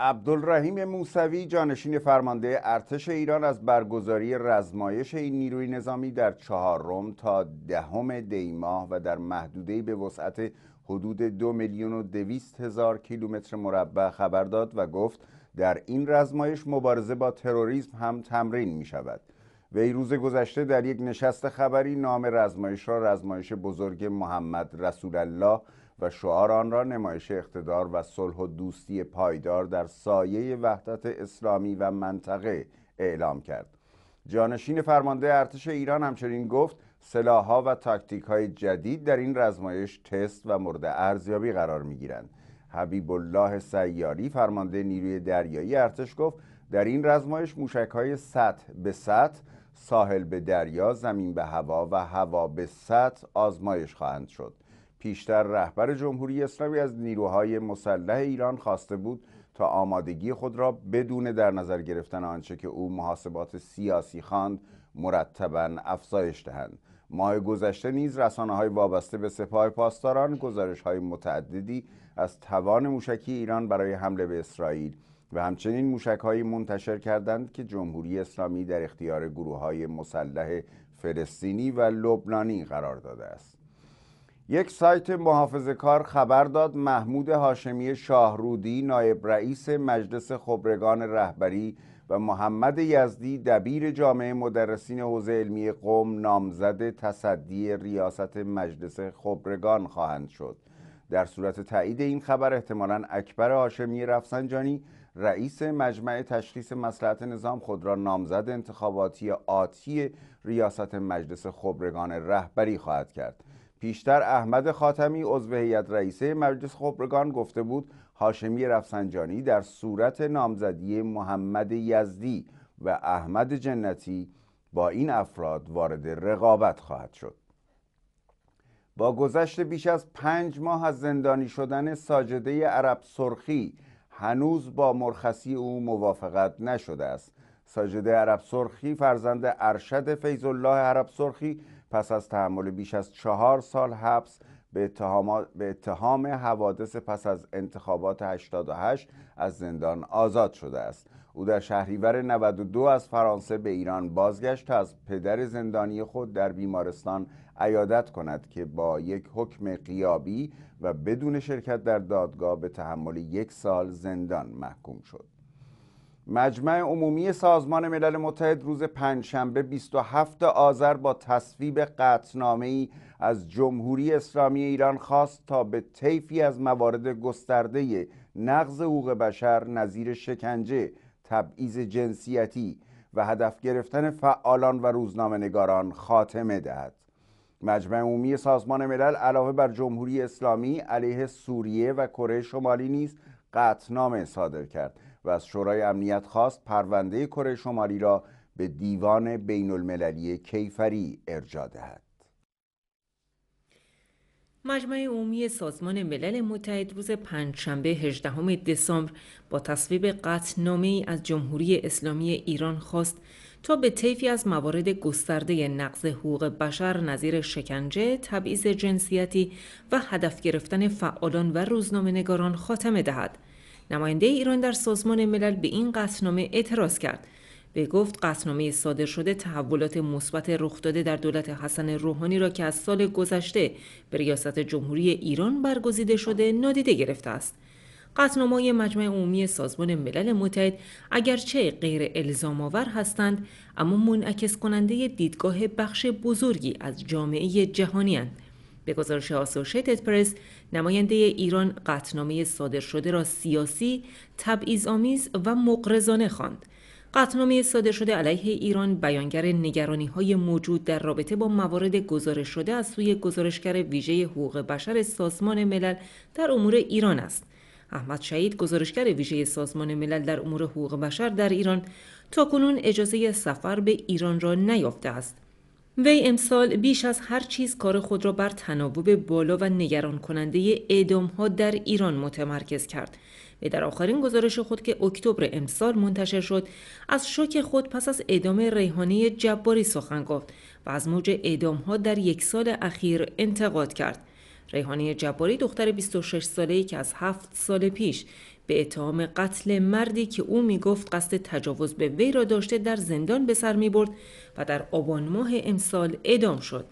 عبدالرحیم موسوی جانشین فرمانده ارتش ایران از برگزاری رزمایش این نیروی نظامی در چهارم تا دهم دیماه و در محدوده به وسعت حدود دو میلیون و دویست هزار کیلومتر مربع خبر داد و گفت در این رزمایش مبارزه با تروریسم هم تمرین می شود وی روز گذشته در یک نشست خبری نام رزمایش را رزمایش بزرگ محمد رسول الله و شعار آن را نمایش اقتدار و صلح و دوستی پایدار در سایه وحدت اسلامی و منطقه اعلام کرد جانشین فرمانده ارتش ایران همچنین گفت سلاحها و تاکتیک جدید در این رزمایش تست و مورد ارزیابی قرار می گیرند حبیب الله سیاری فرمانده نیروی دریایی ارتش گفت در این رزمایش موشک سطح به سطح ساحل به دریا زمین به هوا و هوا به سطح آزمایش خواهند شد پیشتر رهبر جمهوری اسلامی از نیروهای مسلح ایران خواسته بود تا آمادگی خود را بدون در نظر گرفتن آنچه که او محاسبات سیاسی خواند مرتبا افزایش دهند ماه گذشته نیز رسانه های وابسته به سپاه پاسداران گزارش های متعددی از توان موشکی ایران برای حمله به اسرائیل و همچنین موشک منتشر کردند که جمهوری اسلامی در اختیار گروه های مسلح فلسطینی و لبنانی قرار داده است یک سایت محافظه کار خبر داد محمود هاشمی شاهرودی نایب رئیس مجلس خبرگان رهبری و محمد یزدی دبیر جامعه مدرسین حوزه علمی قوم نامزد تصدی ریاست مجلس خبرگان خواهند شد در صورت تایید این خبر احتمالا اکبر هاشمی رفسنجانی رئیس مجمع تشخیص مسلحت نظام خود را نامزد انتخاباتی آتی ریاست مجلس خبرگان رهبری خواهد کرد پیشتر احمد خاتمی عضو هیئت رئیسه مجلس خبرگان گفته بود هاشمی رفسنجانی در صورت نامزدی محمد یزدی و احمد جنتی با این افراد وارد رقابت خواهد شد با گذشت بیش از پنج ماه از زندانی شدن ساجده عرب سرخی هنوز با مرخصی او موافقت نشده است ساجده عرب سرخی فرزند ارشد فیض الله عرب سرخی پس از تحمل بیش از چهار سال حبس به, به اتهام حوادث پس از انتخابات 88 از زندان آزاد شده است او در شهریور 92 از فرانسه به ایران بازگشت تا از پدر زندانی خود در بیمارستان عیادت کند که با یک حکم قیابی و بدون شرکت در دادگاه به تحمل یک سال زندان محکوم شد مجمع عمومی سازمان ملل متحد روز پنجشنبه 27 آذر با تصویب ای از جمهوری اسلامی ایران خواست تا به طیفی از موارد گسترده نقض حقوق بشر نظیر شکنجه، تبعیض جنسیتی و هدف گرفتن فعالان و روزنامه‌نگاران خاتمه دهد. مجمع عمومی سازمان ملل علاوه بر جمهوری اسلامی علیه سوریه و کره شمالی نیز قطعنامه صادر کرد و از شورای امنیت خواست پرونده کره شمالی را به دیوان بین المللی کیفری ارجا دهد. مجمع عمومی سازمان ملل متحد روز پنجشنبه 18 دسامبر با تصویب قطعنامه ای از جمهوری اسلامی ایران خواست تا به طیفی از موارد گسترده نقض حقوق بشر نظیر شکنجه، تبعیض جنسیتی و هدف گرفتن فعالان و روزنامه‌نگاران خاتمه دهد. نماینده ایران در سازمان ملل به این قصنامه اعتراض کرد به گفت قصنامه صادر شده تحولات مثبت رخ داده در دولت حسن روحانی را که از سال گذشته به ریاست جمهوری ایران برگزیده شده نادیده گرفته است قطعنامه مجمع عمومی سازمان ملل متحد اگرچه غیر الزام آور هستند اما منعکس کننده دیدگاه بخش بزرگی از جامعه جهانی هستند به گزارش آسوشیتد پرس نماینده ایران قطنامه صادر شده را سیاسی، آمیز و مقرضانه خواند. قطنامه صادر شده علیه ایران بیانگر نگرانی های موجود در رابطه با موارد گزارش شده از سوی گزارشگر ویژه حقوق بشر سازمان ملل در امور ایران است. احمد شهید گزارشگر ویژه سازمان ملل در امور حقوق بشر در ایران تا کنون اجازه سفر به ایران را نیافته است وی امسال بیش از هر چیز کار خود را بر تناوب بالا و نگران کننده اعدام ها در ایران متمرکز کرد به در آخرین گزارش خود که اکتبر امسال منتشر شد از شوک خود پس از اعدام ریحانه جباری سخن گفت و از موج اعدام ها در یک سال اخیر انتقاد کرد ریحانه جباری دختر 26 ساله‌ای که از 7 سال پیش به اتهام قتل مردی که او میگفت قصد تجاوز به وی را داشته در زندان به سر میبرد و در آبان ماه امسال اعدام شد.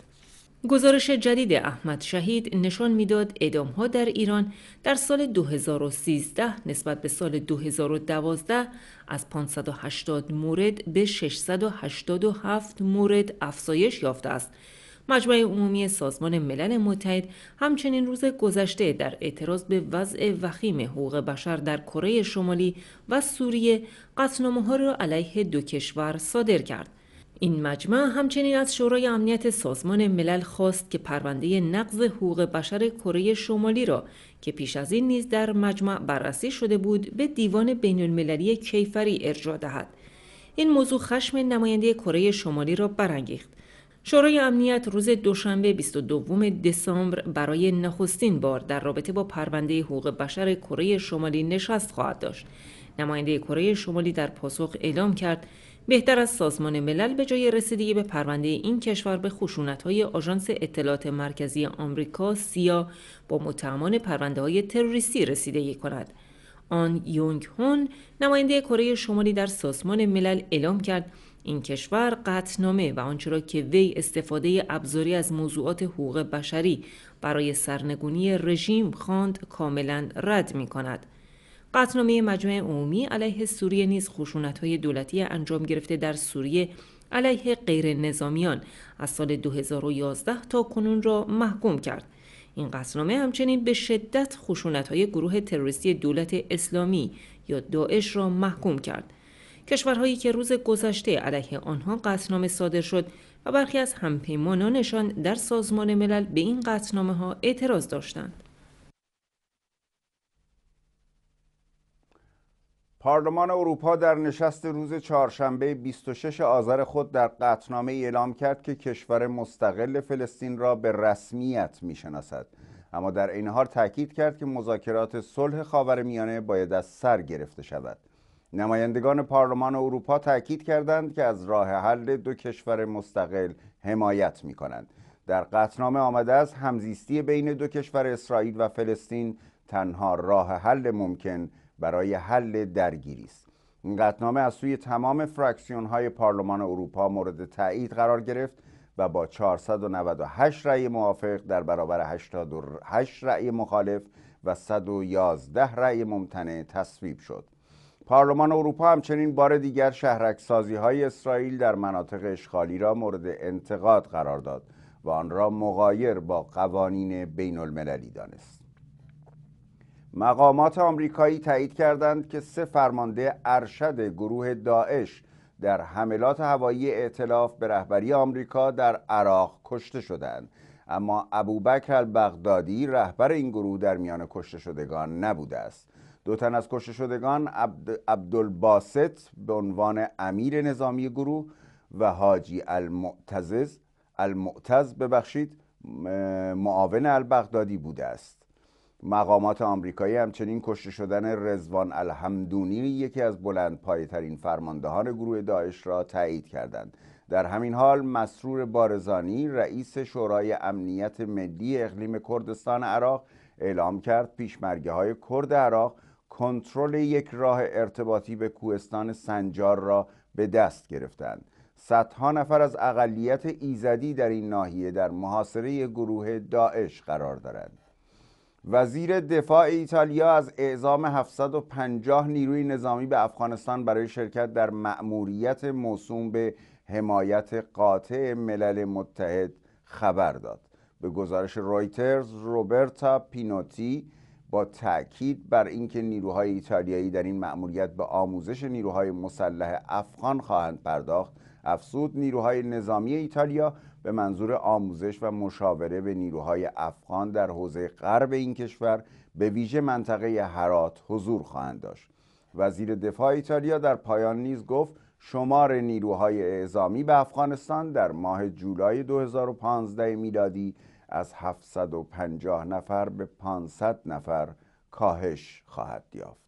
گزارش جدید احمد شهید نشان میداد اعدامها در ایران در سال 2013 نسبت به سال 2012 از 580 مورد به 687 مورد افزایش یافته است مجمع عمومی سازمان ملل متحد همچنین روز گذشته در اعتراض به وضع وخیم حقوق بشر در کره شمالی و سوریه ها را علیه دو کشور صادر کرد. این مجمع همچنین از شورای امنیت سازمان ملل خواست که پرونده نقض حقوق بشر کره شمالی را که پیش از این نیز در مجمع بررسی شده بود به دیوان بین المللی کیفری ارجاع دهد. این موضوع خشم نماینده کره شمالی را برانگیخت. شورای امنیت روز دوشنبه 22 دسامبر برای نخستین بار در رابطه با پرونده حقوق بشر کره شمالی نشست خواهد داشت. نماینده کره شمالی در پاسخ اعلام کرد بهتر از سازمان ملل به جای رسیدگی به پرونده این کشور به های آژانس اطلاعات مرکزی آمریکا سیا با متهمان پرونده‌های تروریستی رسیدگی کند. آن یونگ هون نماینده کره شمالی در سازمان ملل اعلام کرد این کشور قطنامه و آنچه را که وی استفاده ابزاری از موضوعات حقوق بشری برای سرنگونی رژیم خواند کاملا رد می کند. قطنامه مجمع عمومی علیه سوریه نیز خشونت‌های دولتی انجام گرفته در سوریه علیه غیر نظامیان از سال 2011 تا کنون را محکوم کرد. این قطنامه همچنین به شدت خشونت‌های گروه تروریستی دولت اسلامی یا داعش را محکوم کرد. کشورهایی که روز گذشته علیه آنها قطعنامه صادر شد و برخی از همپیمانانشان در سازمان ملل به این قطعنامه ها اعتراض داشتند. پارلمان اروپا در نشست روز چهارشنبه 26 آذر خود در قطعنامه اعلام کرد که کشور مستقل فلسطین را به رسمیت میشناسد اما در این حال تاکید کرد که مذاکرات صلح خاورمیانه باید از سر گرفته شود نمایندگان پارلمان اروپا تاکید کردند که از راه حل دو کشور مستقل حمایت می کنند. در قطنامه آمده است همزیستی بین دو کشور اسرائیل و فلسطین تنها راه حل ممکن برای حل درگیری است. این قطنامه از سوی تمام فراکسیون های پارلمان اروپا مورد تایید قرار گرفت و با 498 رأی موافق در برابر 88 رأی مخالف و 111 رأی ممتنع تصویب شد. پارلمان اروپا همچنین بار دیگر سازی های اسرائیل در مناطق اشغالی را مورد انتقاد قرار داد و آن را مغایر با قوانین بین المللی دانست مقامات آمریکایی تایید کردند که سه فرمانده ارشد گروه داعش در حملات هوایی اعتلاف به رهبری آمریکا در عراق کشته شدند اما ابوبکر البغدادی رهبر این گروه در میان کشته شدگان نبوده است دو تن از کشته شدگان عبد، عبدالباسط به عنوان امیر نظامی گروه و حاجی المعتزز المعتز ببخشید معاون البغدادی بوده است مقامات آمریکایی همچنین کشته شدن رزوان الحمدونی یکی از بلند ترین فرماندهان گروه داعش را تایید کردند در همین حال مسرور بارزانی رئیس شورای امنیت ملی اقلیم کردستان عراق اعلام کرد پیشمرگه های کرد عراق کنترل یک راه ارتباطی به کوهستان سنجار را به دست گرفتند صدها نفر از اقلیت ایزدی در این ناحیه در محاصره گروه داعش قرار دارند وزیر دفاع ایتالیا از اعزام 750 نیروی نظامی به افغانستان برای شرکت در مأموریت موسوم به حمایت قاطع ملل متحد خبر داد به گزارش رویترز روبرتا پینوتی با تاکید بر اینکه نیروهای ایتالیایی در این مأموریت به آموزش نیروهای مسلح افغان خواهند پرداخت افسود نیروهای نظامی ایتالیا به منظور آموزش و مشاوره به نیروهای افغان در حوزه غرب این کشور به ویژه منطقه هرات حضور خواهند داشت وزیر دفاع ایتالیا در پایان نیز گفت شمار نیروهای اعزامی به افغانستان در ماه جولای 2015 میلادی از 750 نفر به 500 نفر کاهش خواهد یافت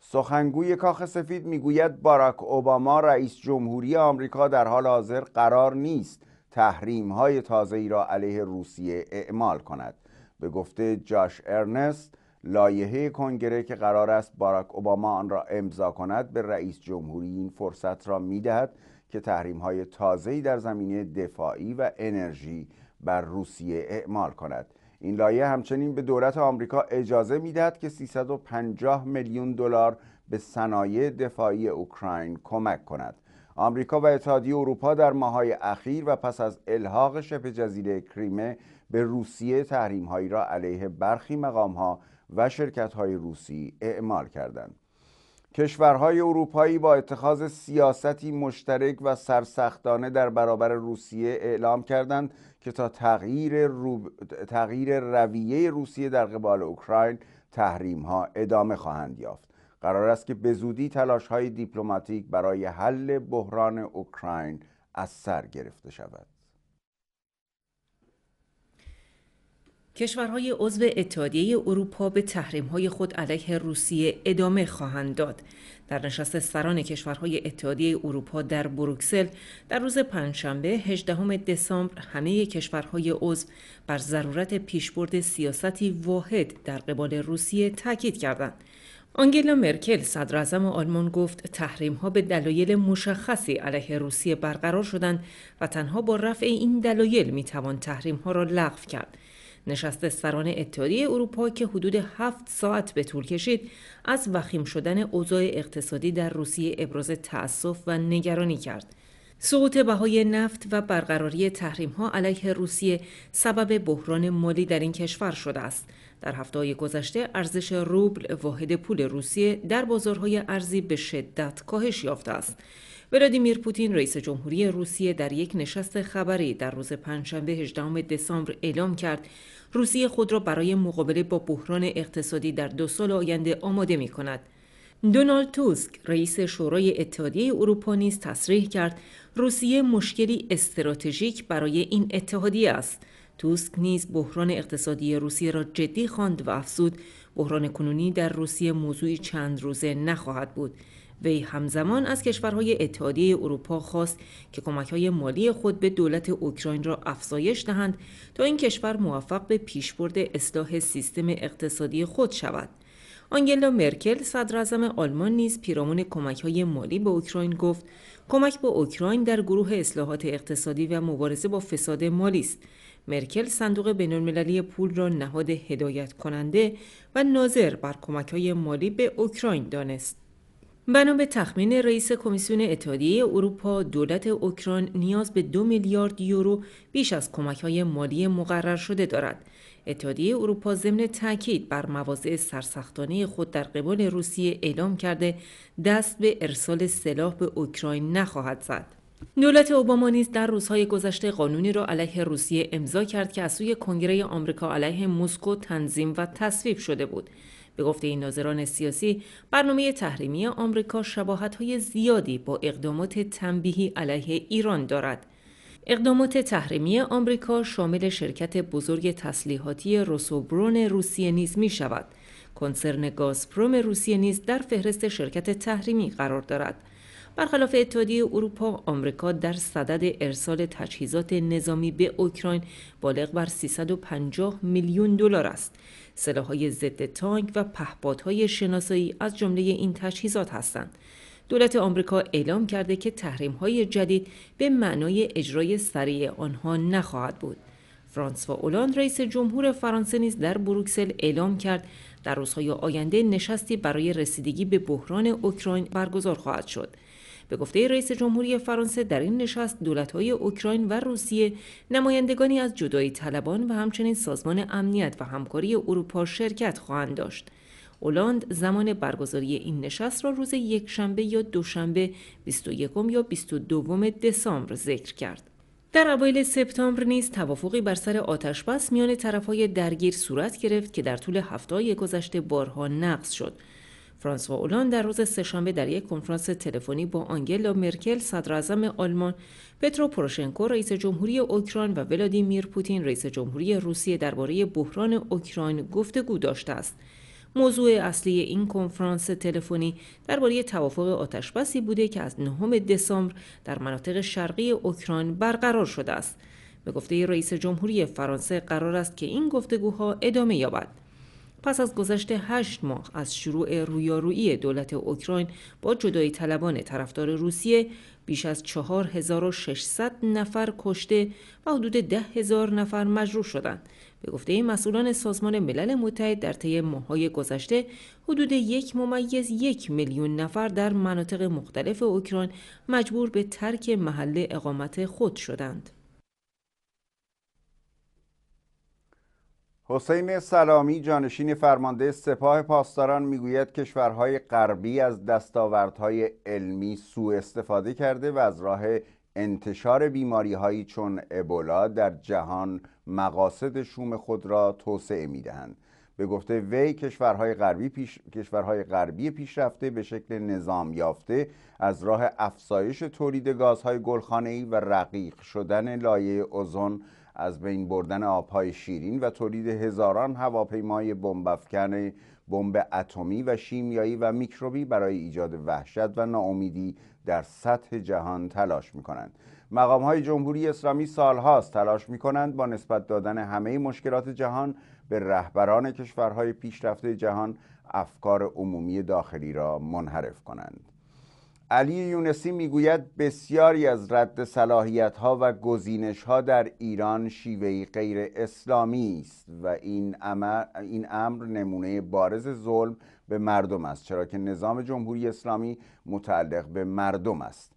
سخنگوی کاخ سفید میگوید باراک اوباما رئیس جمهوری آمریکا در حال حاضر قرار نیست تحریم های تازه را علیه روسیه اعمال کند به گفته جاش ارنست لایحه کنگره که قرار است باراک اوباما آن را امضا کند به رئیس جمهوری این فرصت را میدهد که تحریم های تازه‌ای در زمینه دفاعی و انرژی بر روسیه اعمال کند این لایه همچنین به دولت آمریکا اجازه میدهد که 350 میلیون دلار به صنایع دفاعی اوکراین کمک کند آمریکا و اتحادیه اروپا در ماهای اخیر و پس از الحاق شبه جزیره کریمه به روسیه هایی را علیه برخی مقامها و های روسی اعمال کردند کشورهای اروپایی با اتخاذ سیاستی مشترک و سرسختانه در برابر روسیه اعلام کردند که تا تغییر, تغییر رویه روسیه در قبال اوکراین تحریم ها ادامه خواهند یافت قرار است که به زودی تلاش های دیپلماتیک برای حل بحران اوکراین از سر گرفته شود کشورهای عضو اتحادیه اروپا به تحریم‌های خود علیه روسیه ادامه خواهند داد. در نشست سران کشورهای اتحادیه اروپا در بروکسل در روز پنجشنبه 18 دسامبر همه کشورهای عضو بر ضرورت پیشبرد سیاستی واحد در قبال روسیه تاکید کردند. آنگلا مرکل صدراعظم آلمان گفت تحریم به دلایل مشخصی علیه روسیه برقرار شدند و تنها با رفع این دلایل میتوان توان تحریم ها را لغو کرد. نشست سران اتحادیه اروپا که حدود هفت ساعت به طول کشید از وخیم شدن اوضاع اقتصادی در روسیه ابراز تأسف و نگرانی کرد سقوط بهای نفت و برقراری تحریم ها علیه روسیه سبب بحران مالی در این کشور شده است. در هفته گذشته ارزش روبل واحد پول روسیه در بازارهای ارزی به شدت کاهش یافته است. ولادیمیر پوتین رئیس جمهوری روسیه در یک نشست خبری در روز پنجشنبه 18 دسامبر اعلام کرد روسیه خود را برای مقابله با بحران اقتصادی در دو سال آینده آماده می کند. دونالد توسک رئیس شورای اتحادیه اروپا نیز تصریح کرد روسیه مشکلی استراتژیک برای این اتحادیه است توسک نیز بحران اقتصادی روسیه را جدی خواند و افزود بحران کنونی در روسیه موضوعی چند روزه نخواهد بود وی همزمان از کشورهای اتحادیه اروپا خواست که کمکهای مالی خود به دولت اوکراین را افزایش دهند تا این کشور موفق به پیشبرد اصلاح سیستم اقتصادی خود شود آنگلا مرکل صدر آلمان نیز پیرامون کمک های مالی به اوکراین گفت کمک به اوکراین در گروه اصلاحات اقتصادی و مبارزه با فساد مالی است مرکل صندوق المللی پول را نهاد هدایت کننده و ناظر بر کمک های مالی به اوکراین دانست بنا به تخمین رئیس کمیسیون اتحادیه اروپا دولت اوکراین نیاز به دو میلیارد یورو بیش از کمک های مالی مقرر شده دارد اتحادیه اروپا ضمن تاکید بر مواضع سرسختانه خود در قبال روسیه اعلام کرده دست به ارسال سلاح به اوکراین نخواهد زد دولت اوباما نیز در روزهای گذشته قانونی را علیه روسیه امضا کرد که از سوی کنگره آمریکا علیه مسکو تنظیم و تصویب شده بود به گفته این ناظران سیاسی برنامه تحریمی آمریکا شباهت زیادی با اقدامات تنبیهی علیه ایران دارد اقدامات تحریمی آمریکا شامل شرکت بزرگ تسلیحاتی روسوبرون روسیه نیز می شود. کنسرن گازپروم روسیه نیز در فهرست شرکت تحریمی قرار دارد. برخلاف اتحادیه اروپا آمریکا در صدد ارسال تجهیزات نظامی به اوکراین بالغ بر 350 میلیون دلار است سلاحهای ضد تانک و پهپادهای شناسایی از جمله این تجهیزات هستند دولت آمریکا اعلام کرده که تحریم‌های جدید به معنای اجرای سریع آنها نخواهد بود. فرانسوا اولاند رئیس جمهور فرانسه نیز در بروکسل اعلام کرد در روزهای آینده نشستی برای رسیدگی به بحران اوکراین برگزار خواهد شد. به گفته رئیس جمهوری فرانسه در این نشست دولت‌های اوکراین و روسیه نمایندگانی از جدایی طلبان و همچنین سازمان امنیت و همکاری اروپا شرکت خواهند داشت. اولاند زمان برگزاری این نشست را روز شنبه یا دوشنبه 21 یا 22 دسامبر ذکر کرد. در اوایل سپتامبر نیز توافقی بر سر بس میان طرفهای درگیر صورت گرفت که در طول هفته گذشته بارها نقض شد. فرانسوا اولان در روز سهشنبه در یک کنفرانس تلفنی با آنگلا مرکل صدراعظم آلمان، پترو پروشنکو رئیس جمهوری اوکراین و ولادیمیر پوتین رئیس جمهوری روسیه درباره بحران اوکراین گفتگو داشته است. موضوع اصلی این کنفرانس تلفنی درباره توافق آتشبسی بوده که از نهم دسامبر در مناطق شرقی اوکراین برقرار شده است. به گفته رئیس جمهوری فرانسه قرار است که این گفتگوها ادامه یابد. پس از گذشت هشت ماه از شروع رویارویی دولت اوکراین با جدای طلبان طرفدار روسیه بیش از 4600 نفر کشته و حدود ده هزار نفر مجروح شدند. به گفته مسئولان سازمان ملل متحد در طی ماههای گذشته حدود یک ممیز یک میلیون نفر در مناطق مختلف اوکراین مجبور به ترک محل اقامت خود شدند. حسین سلامی جانشین فرمانده سپاه پاسداران میگوید کشورهای غربی از دستاوردهای علمی سوء استفاده کرده و از راه انتشار بیماری هایی چون ابولا در جهان مقاصد شوم خود را توسعه می به گفته وی کشورهای غربی پیش... کشورهای غربی پیشرفته به شکل نظام یافته از راه افزایش تولید گازهای گلخانه‌ای و رقیق شدن لایه اوزون از بین بردن آبهای شیرین و تولید هزاران هواپیمای بمبافکن بمب اتمی و شیمیایی و میکروبی برای ایجاد وحشت و ناامیدی در سطح جهان تلاش می کنند. مقام های جمهوری اسلامی سالهاست تلاش می کنند با نسبت دادن همه مشکلات جهان به رهبران کشورهای پیشرفته جهان افکار عمومی داخلی را منحرف کنند. علی یونسی میگوید بسیاری از رد صلاحیت ها و گزینش ها در ایران شیوهی غیر اسلامی است و این امر, این امر نمونه بارز ظلم به مردم است چرا که نظام جمهوری اسلامی متعلق به مردم است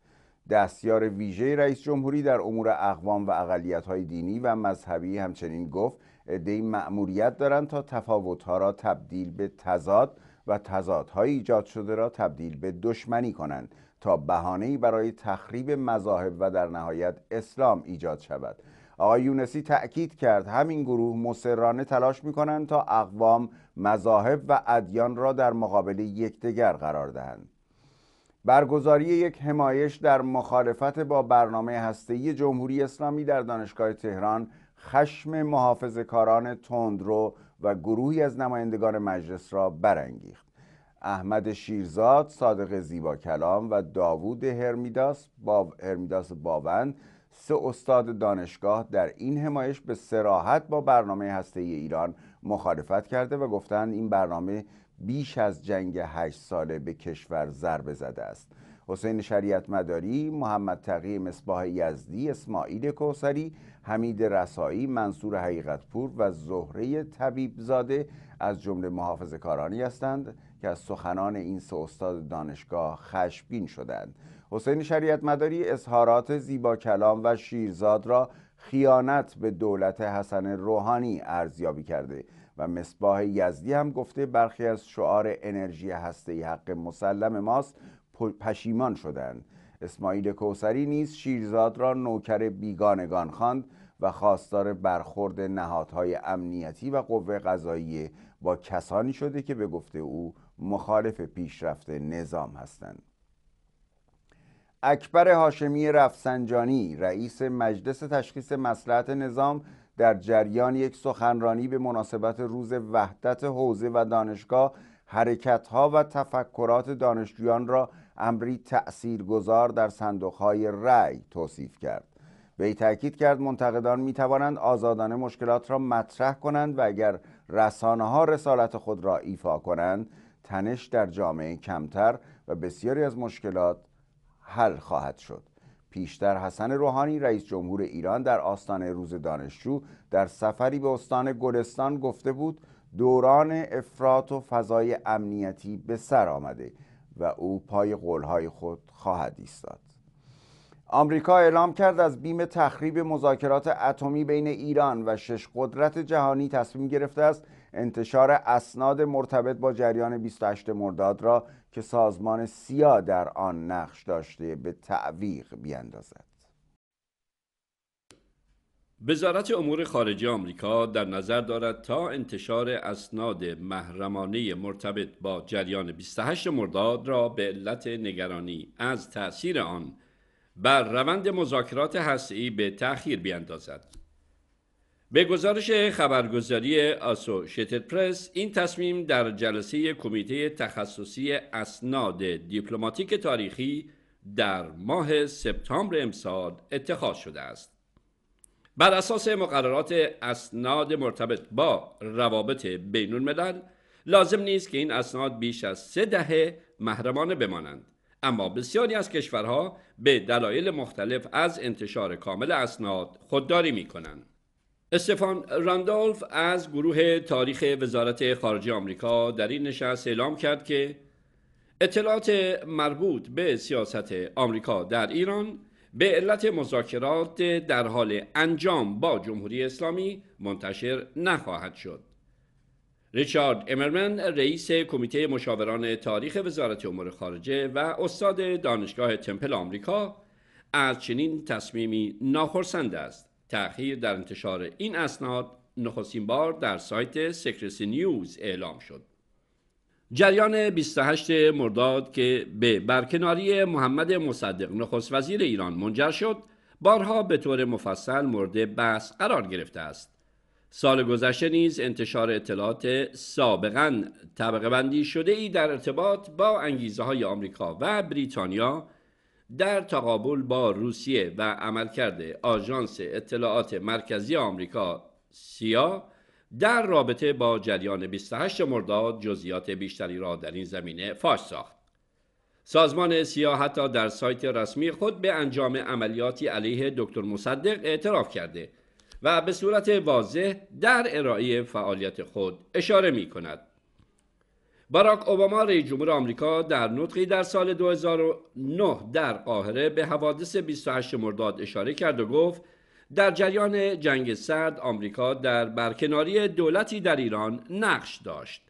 دستیار ویژه رئیس جمهوری در امور اقوام و اقلیت های دینی و مذهبی همچنین گفت عدهای مأموریت دارند تا تفاوت را تبدیل به تضاد و تضادهای ایجاد شده را تبدیل به دشمنی کنند تا بهانه‌ای برای تخریب مذاهب و در نهایت اسلام ایجاد شود آقای یونسی تأکید کرد همین گروه مصرانه تلاش می کنند تا اقوام مذاهب و ادیان را در مقابل یکدیگر قرار دهند برگزاری یک همایش در مخالفت با برنامه هسته‌ای جمهوری اسلامی در دانشگاه تهران خشم کاران تندرو و گروهی از نمایندگان مجلس را برانگیخت احمد شیرزاد، صادق زیبا کلام و داوود هرمیداس, با... هرمیداس باوند سه استاد دانشگاه در این همایش به سراحت با برنامه هسته ای ایران مخالفت کرده و گفتند این برنامه بیش از جنگ هشت ساله به کشور ضربه زده است حسین شریعت مداری، محمد تقی مصباح یزدی، اسماعیل کوسری حمید رسایی منصور حقیقتپور و زهره طبیبزاده از جمله محافظ کارانی هستند که از سخنان این سه استاد دانشگاه خشمگین شدند حسین شریعت مداری اظهارات زیبا کلام و شیرزاد را خیانت به دولت حسن روحانی ارزیابی کرده و مصباح یزدی هم گفته برخی از شعار انرژی هسته حق مسلم ماست پشیمان شدند اسماعیل کوسری نیز شیرزاد را نوکر بیگانگان خواند و خواستار برخورد نهادهای امنیتی و قوه قضایی با کسانی شده که به گفته او مخالف پیشرفت نظام هستند اکبر هاشمی رفسنجانی رئیس مجلس تشخیص مسلحت نظام در جریان یک سخنرانی به مناسبت روز وحدت حوزه و دانشگاه حرکتها و تفکرات دانشجویان را امری تأثیرگذار در صندوقهای رأی توصیف کرد وی تأکید کرد منتقدان می توانند آزادانه مشکلات را مطرح کنند و اگر رسانه ها رسالت خود را ایفا کنند تنش در جامعه کمتر و بسیاری از مشکلات حل خواهد شد پیشتر حسن روحانی رئیس جمهور ایران در آستانه روز دانشجو در سفری به استان گلستان گفته بود دوران افراط و فضای امنیتی به سر آمده و او پای قولهای خود خواهد ایستاد آمریکا اعلام کرد از بیم تخریب مذاکرات اتمی بین ایران و شش قدرت جهانی تصمیم گرفته است انتشار اسناد مرتبط با جریان 28 مرداد را که سازمان سیا در آن نقش داشته به تعویق بیاندازد وزارت امور خارجه آمریکا در نظر دارد تا انتشار اسناد محرمانه مرتبط با جریان 28 مرداد را به علت نگرانی از تاثیر آن بر روند مذاکرات هسته‌ای به تأخیر بیندازد. به گزارش خبرگزاری آسوشیتد پرس این تصمیم در جلسه کمیته تخصصی اسناد دیپلماتیک تاریخی در ماه سپتامبر امسال اتخاذ شده است. بر اساس مقررات اسناد مرتبط با روابط بین الملل لازم نیست که این اسناد بیش از سه دهه محرمانه بمانند اما بسیاری از کشورها به دلایل مختلف از انتشار کامل اسناد خودداری می کنند. استفان راندولف از گروه تاریخ وزارت خارجه آمریکا در این نشست اعلام کرد که اطلاعات مربوط به سیاست آمریکا در ایران به علت مذاکرات در حال انجام با جمهوری اسلامی منتشر نخواهد شد ریچارد امرمن رئیس کمیته مشاوران تاریخ وزارت امور خارجه و استاد دانشگاه تمپل آمریکا از چنین تصمیمی ناخرسند است تأخیر در انتشار این اسناد نخستین بار در سایت سکرسی نیوز اعلام شد جریان 28 مرداد که به برکناری محمد مصدق نخست وزیر ایران منجر شد بارها به طور مفصل مورد بحث قرار گرفته است سال گذشته نیز انتشار اطلاعات سابقا طبقه بندی شده ای در ارتباط با انگیزه های آمریکا و بریتانیا در تقابل با روسیه و عملکرد آژانس اطلاعات مرکزی آمریکا سیا در رابطه با جریان 28 مرداد جزئیات بیشتری را در این زمینه فاش ساخت. سازمان سیا حتی در سایت رسمی خود به انجام عملیاتی علیه دکتر مصدق اعتراف کرده و به صورت واضح در ارائه فعالیت خود اشاره می کند. باراک اوباما رئیس جمهور آمریکا در نطقی در سال 2009 در قاهره به حوادث 28 مرداد اشاره کرد و گفت در جریان جنگ سرد آمریکا در برکناری دولتی در ایران نقش داشت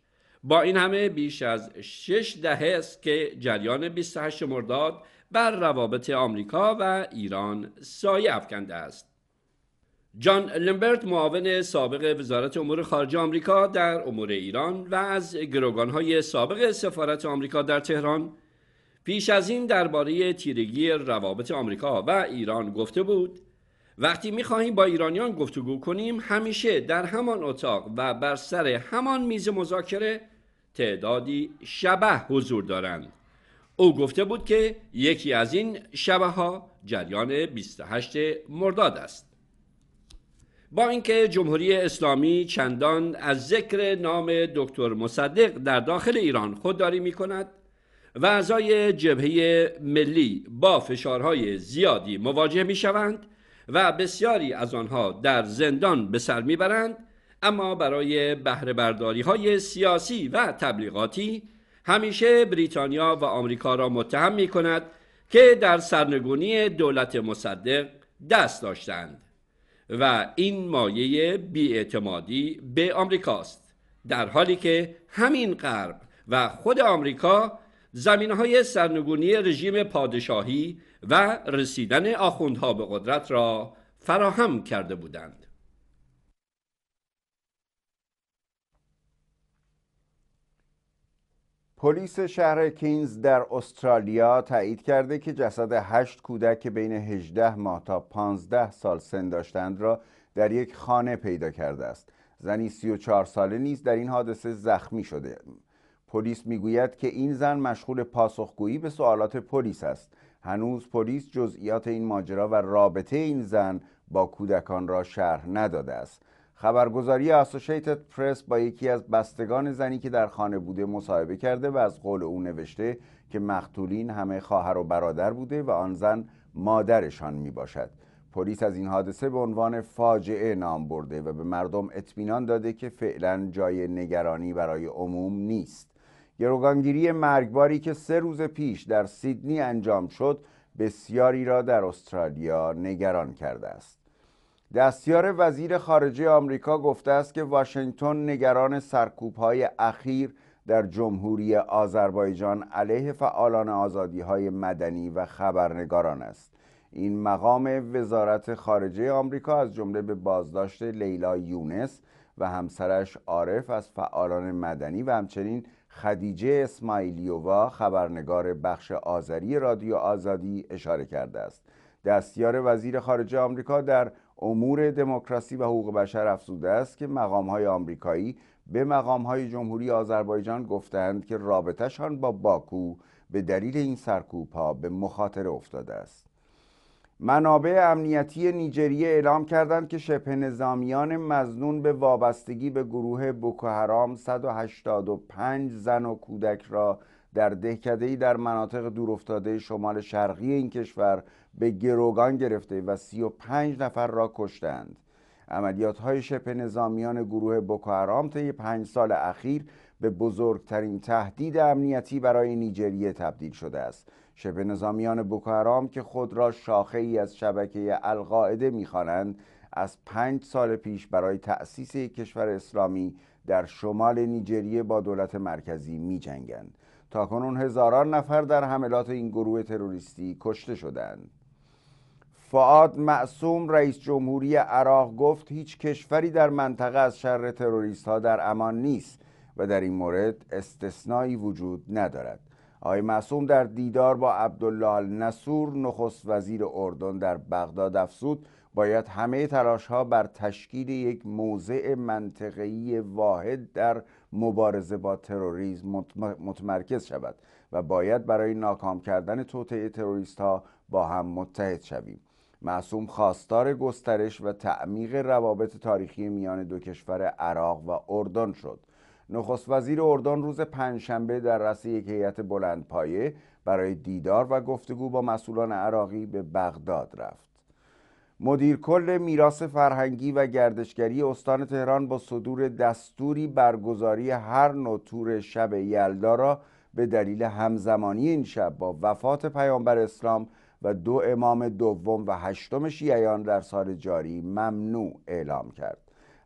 با این همه بیش از شش دهه است که جریان 28 مرداد بر روابط آمریکا و ایران سایه افکنده است جان لمبرت معاون سابق وزارت امور خارجه آمریکا در امور ایران و از گروگانهای سابق سفارت آمریکا در تهران پیش از این درباره تیرگی روابط آمریکا و ایران گفته بود وقتی میخواهیم با ایرانیان گفتگو کنیم همیشه در همان اتاق و بر سر همان میز مذاکره تعدادی شبه حضور دارند او گفته بود که یکی از این شبه ها جریان 28 مرداد است با اینکه جمهوری اسلامی چندان از ذکر نام دکتر مصدق در داخل ایران خودداری می کند و اعضای جبهه ملی با فشارهای زیادی مواجه می شوند و بسیاری از آنها در زندان به سر میبرند اما برای بهره برداری های سیاسی و تبلیغاتی همیشه بریتانیا و آمریکا را متهم می کند که در سرنگونی دولت مصدق دست داشتند و این مایه بیاعتمادی به آمریکاست در حالی که همین غرب و خود آمریکا زمین های سرنگونی رژیم پادشاهی و رسیدن آخوندها به قدرت را فراهم کرده بودند. پلیس شهر کینز در استرالیا تایید کرده که جسد هشت کودک که بین 18 ماه تا 15 سال سن داشتند را در یک خانه پیدا کرده است. زنی 34 ساله نیز در این حادثه زخمی شده پلیس میگوید که این زن مشغول پاسخگویی به سوالات پلیس است هنوز پلیس جزئیات این ماجرا و رابطه این زن با کودکان را شرح نداده است خبرگزاری اسوسییتد پرس با یکی از بستگان زنی که در خانه بوده مصاحبه کرده و از قول او نوشته که مقتولین همه خواهر و برادر بوده و آن زن مادرشان می باشد پلیس از این حادثه به عنوان فاجعه نام برده و به مردم اطمینان داده که فعلا جای نگرانی برای عموم نیست گروگانگیری مرگباری که سه روز پیش در سیدنی انجام شد بسیاری را در استرالیا نگران کرده است دستیار وزیر خارجه آمریکا گفته است که واشنگتن نگران سرکوب های اخیر در جمهوری آذربایجان علیه فعالان آزادی های مدنی و خبرنگاران است این مقام وزارت خارجه آمریکا از جمله به بازداشت لیلا یونس و همسرش عارف از فعالان مدنی و همچنین خدیجه اسماعیلیووا خبرنگار بخش آذری رادیو آزادی اشاره کرده است دستیار وزیر خارجه آمریکا در امور دموکراسی و حقوق بشر افزوده است که های آمریکایی به های جمهوری آذربایجان گفتند که رابطهشان با باکو به دلیل این سرکوب ها به مخاطره افتاده است منابع امنیتی نیجریه اعلام کردند که شبه نظامیان مزنون به وابستگی به گروه حرام 185 زن و کودک را در دهکده‌ای در مناطق دورافتاده شمال شرقی این کشور به گروگان گرفته و 35 نفر را کشتند عملیات های شبه نظامیان گروه بوکو طی پنج سال اخیر به بزرگترین تهدید امنیتی برای نیجریه تبدیل شده است شبه نظامیان بوکو که خود را شاخه ای از شبکه القاعده میخوانند از پنج سال پیش برای تأسیس یک کشور اسلامی در شمال نیجریه با دولت مرکزی می جنگند. تا کنون هزاران نفر در حملات این گروه تروریستی کشته شدند. فعاد معصوم رئیس جمهوری عراق گفت هیچ کشوری در منطقه از شر تروریست ها در امان نیست و در این مورد استثنایی وجود ندارد آقای معصوم در دیدار با عبدالله النصور نخست وزیر اردن در بغداد افزود باید همه تلاش ها بر تشکیل یک موضع منطقه‌ای واحد در مبارزه با تروریسم متمرکز شود و باید برای ناکام کردن توطئه تروریست ها با هم متحد شویم معصوم خواستار گسترش و تعمیق روابط تاریخی میان دو کشور عراق و اردن شد نخست وزیر اردن روز پنجشنبه در رأس یک هیئت بلندپایه برای دیدار و گفتگو با مسئولان عراقی به بغداد رفت مدیر کل میراث فرهنگی و گردشگری استان تهران با صدور دستوری برگزاری هر نوع شب یلدا را به دلیل همزمانی این شب با وفات پیامبر اسلام و دو امام دوم و هشتم شیعیان در سال جاری ممنوع اعلام کرد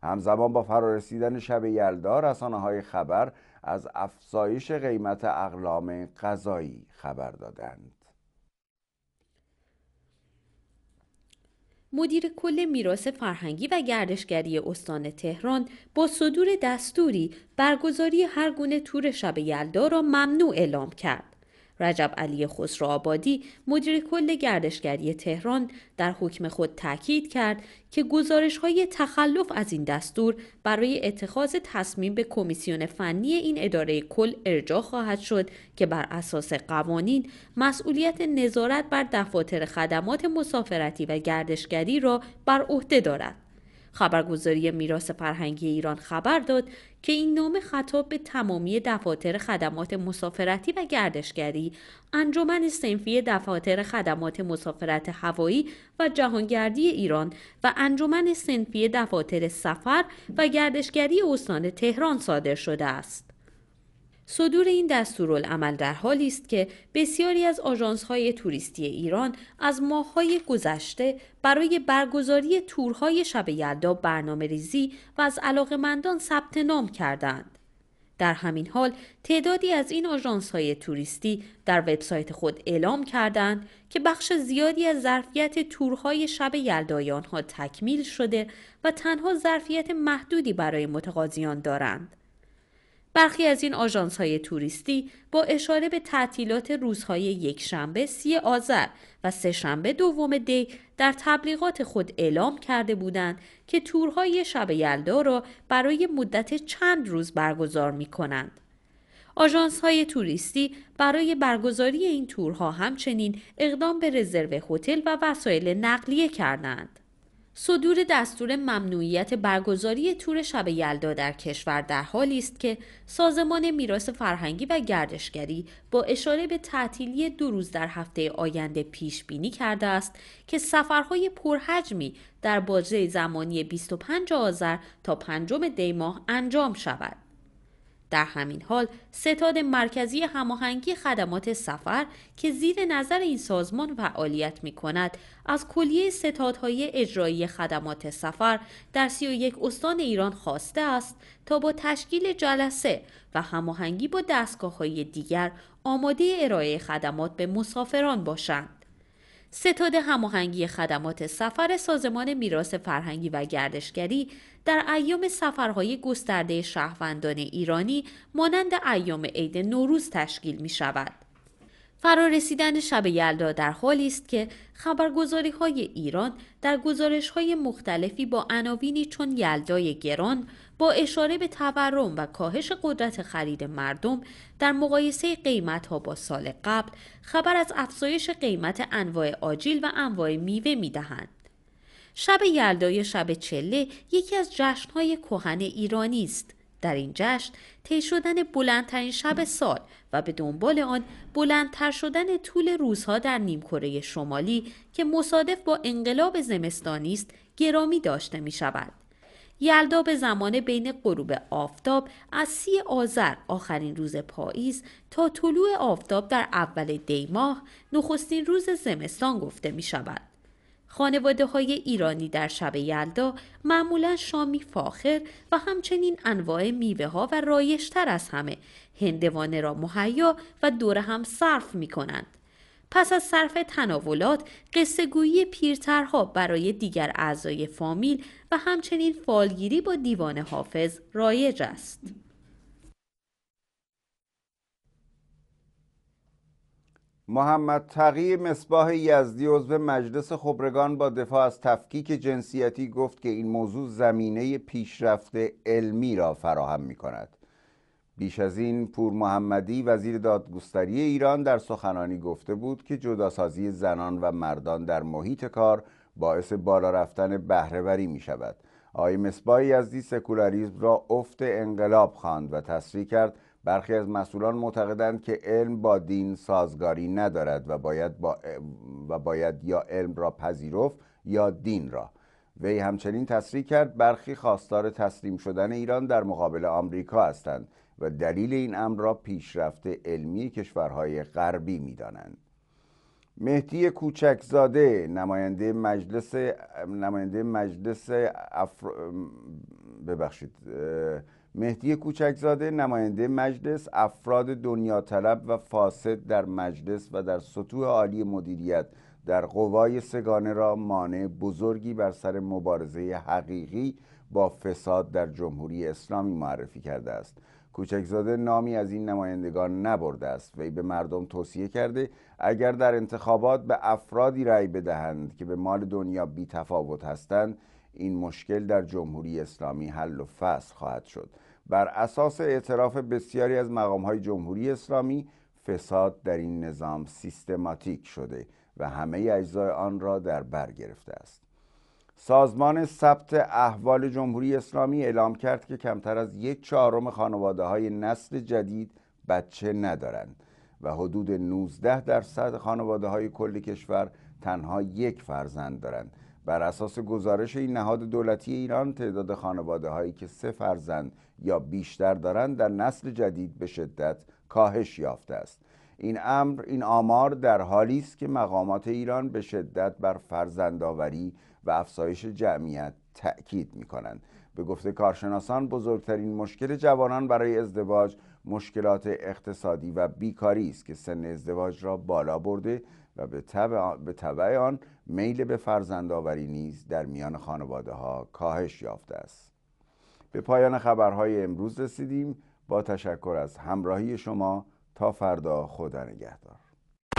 همزمان با فرارسیدن شب یلدا رسانه های خبر از افزایش قیمت اقلام غذایی خبر دادند مدیر کل میراث فرهنگی و گردشگری استان تهران با صدور دستوری برگزاری هر گونه تور شب یلدا را ممنوع اعلام کرد. رجب علی آبادی، مدیر کل گردشگری تهران در حکم خود تاکید کرد که گزارش های تخلف از این دستور برای اتخاذ تصمیم به کمیسیون فنی این اداره کل ارجاع خواهد شد که بر اساس قوانین مسئولیت نظارت بر دفاتر خدمات مسافرتی و گردشگری را بر عهده دارد خبرگزاری میراث فرهنگی ایران خبر داد که این نامه خطاب به تمامی دفاتر خدمات مسافرتی و گردشگری، انجمن سنفی دفاتر خدمات مسافرت هوایی و جهانگردی ایران و انجمن سنفی دفاتر سفر و گردشگری استان تهران صادر شده است. صدور این دستورالعمل در حالی است که بسیاری از آژانس‌های توریستی ایران از ماه‌های گذشته برای برگزاری تورهای شب یلدا برنامه ریزی و از علاقمندان ثبت نام کردند. در همین حال تعدادی از این آژانس‌های توریستی در وبسایت خود اعلام کردند که بخش زیادی از ظرفیت تورهای شب یلدای آنها تکمیل شده و تنها ظرفیت محدودی برای متقاضیان دارند. برخی از این آژانس های توریستی با اشاره به تعطیلات روزهای شنبه سی آذر و شنبه دوم دی در تبلیغات خود اعلام کرده بودند که تورهای شب یلدا را برای مدت چند روز برگزار می کنند. آژانس های توریستی برای برگزاری این تورها همچنین اقدام به رزرو هتل و وسایل نقلیه کردند. صدور دستور ممنوعیت برگزاری تور شب یلدا در کشور در حالی است که سازمان میراث فرهنگی و گردشگری با اشاره به تعطیلی دو روز در هفته آینده پیش بینی کرده است که سفرهای پرحجمی در بازه زمانی 25 آذر تا 5 دی ماه انجام شود. در همین حال ستاد مرکزی هماهنگی خدمات سفر که زیر نظر این سازمان فعالیت می کند از کلیه ستادهای اجرایی خدمات سفر در 31 استان ایران خواسته است تا با تشکیل جلسه و هماهنگی با دستگاه های دیگر آماده ارائه خدمات به مسافران باشند. ستاد هماهنگی خدمات سفر سازمان میراث فرهنگی و گردشگری در ایام سفرهای گسترده شهروندان ایرانی مانند ایام عید نوروز تشکیل می شود. فرا رسیدن شب یلدا در حالی است که خبرگزاری های ایران در گزارش های مختلفی با عناوینی چون یلدای گران با اشاره به تورم و کاهش قدرت خرید مردم در مقایسه قیمت ها با سال قبل خبر از افزایش قیمت انواع آجیل و انواع میوه می شب یلدای شب چله یکی از جشنهای کهن ایرانی است. در این جشن طی شدن بلندترین شب سال و به دنبال آن بلندتر شدن طول روزها در نیمکره شمالی که مصادف با انقلاب زمستانی است گرامی داشته می شود. یلدا به زمان بین غروب آفتاب از سی آذر آخرین روز پاییز تا طلوع آفتاب در اول دیماه نخستین روز زمستان گفته می شود. خانواده های ایرانی در شب یلدا معمولا شامی فاخر و همچنین انواع میوه ها و رایشتر از همه هندوانه را مهیا و دور هم صرف می کنند. پس از صرف تناولات قصه گویی پیرترها برای دیگر اعضای فامیل و همچنین فالگیری با دیوان حافظ رایج است. محمد تقی مصباح یزدی عضو مجلس خبرگان با دفاع از تفکیک جنسیتی گفت که این موضوع زمینه پیشرفت علمی را فراهم می کند. بیش از این پور محمدی وزیر دادگستری ایران در سخنانی گفته بود که جداسازی زنان و مردان در محیط کار باعث بالا رفتن بهرهوری می شود. آقای مصباح یزدی سکولاریزم را افت انقلاب خواند و تصریح کرد برخی از مسئولان معتقدند که علم با دین سازگاری ندارد و باید, و باید یا علم را پذیرفت یا دین را وی همچنین تصریح کرد برخی خواستار تسلیم شدن ایران در مقابل آمریکا هستند و دلیل این امر را پیشرفت علمی کشورهای غربی میدانند مهدی کوچکزاده نماینده مجلس نماینده مجلس افر... ببخشید مهدی کوچکزاده نماینده مجلس افراد دنیاطلب و فاسد در مجلس و در سطوح عالی مدیریت در قوای سگانه را مانع بزرگی بر سر مبارزه حقیقی با فساد در جمهوری اسلامی معرفی کرده است کوچکزاده نامی از این نمایندگان نبرده است وی به مردم توصیه کرده اگر در انتخابات به افرادی رأی بدهند که به مال دنیا بی تفاوت هستند این مشکل در جمهوری اسلامی حل و فصل خواهد شد بر اساس اعتراف بسیاری از مقامهای جمهوری اسلامی فساد در این نظام سیستماتیک شده و همه اجزای آن را در بر گرفته است سازمان ثبت احوال جمهوری اسلامی اعلام کرد که کمتر از یک چهارم خانواده های نسل جدید بچه ندارند و حدود 19 درصد خانواده های کل کشور تنها یک فرزند دارند بر اساس گزارش این نهاد دولتی ایران تعداد خانواده هایی که سه فرزند یا بیشتر دارند در نسل جدید به شدت کاهش یافته است این امر این آمار در حالی است که مقامات ایران به شدت بر فرزندآوری و افزایش جمعیت تأکید می کنند به گفته کارشناسان بزرگترین مشکل جوانان برای ازدواج مشکلات اقتصادی و بیکاری است که سن ازدواج را بالا برده و به تبع به طبع آن میل به فرزندآوری نیز در میان خانواده ها کاهش یافته است به پایان خبرهای امروز رسیدیم با تشکر از همراهی شما تا فردا خدا نگهدار